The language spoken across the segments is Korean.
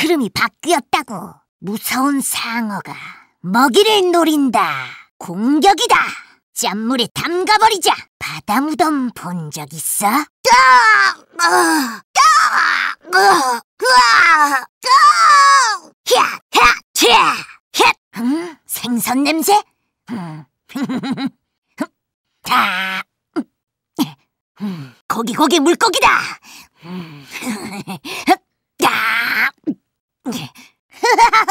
흐름이 바뀌었다고. 무서운 상어가 먹이를 노린다. 공격이다. 짠물에 담가버리자. 바다 무덤 본 적 있어? 음, 생선 냄새? 다. 음. 음. 음. 거기 거기 물고기다.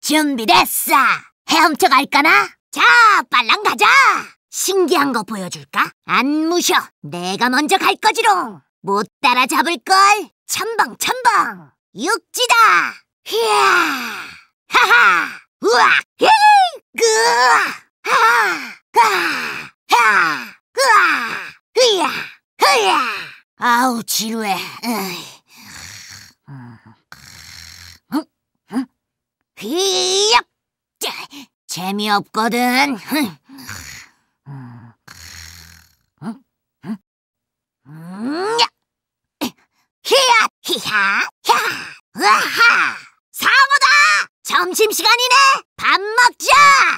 준비됐어. 헤엄쳐 갈까나? 자, 빨라. 신기한 거 보여줄까? 안 무셔. 내가 먼저 갈 거지롱. 못 따라잡을걸? 첨벙 첨벙! 육지다. 히야. 하하. 우악. 히히. 그아. 하하. 하. 하. 으아. 으야. 으야. 아우 지루해. 으이. 히얍! 재미없거든. 흥. 히야, 야, 으하! 사어다 점심시간이네! 밥 먹자!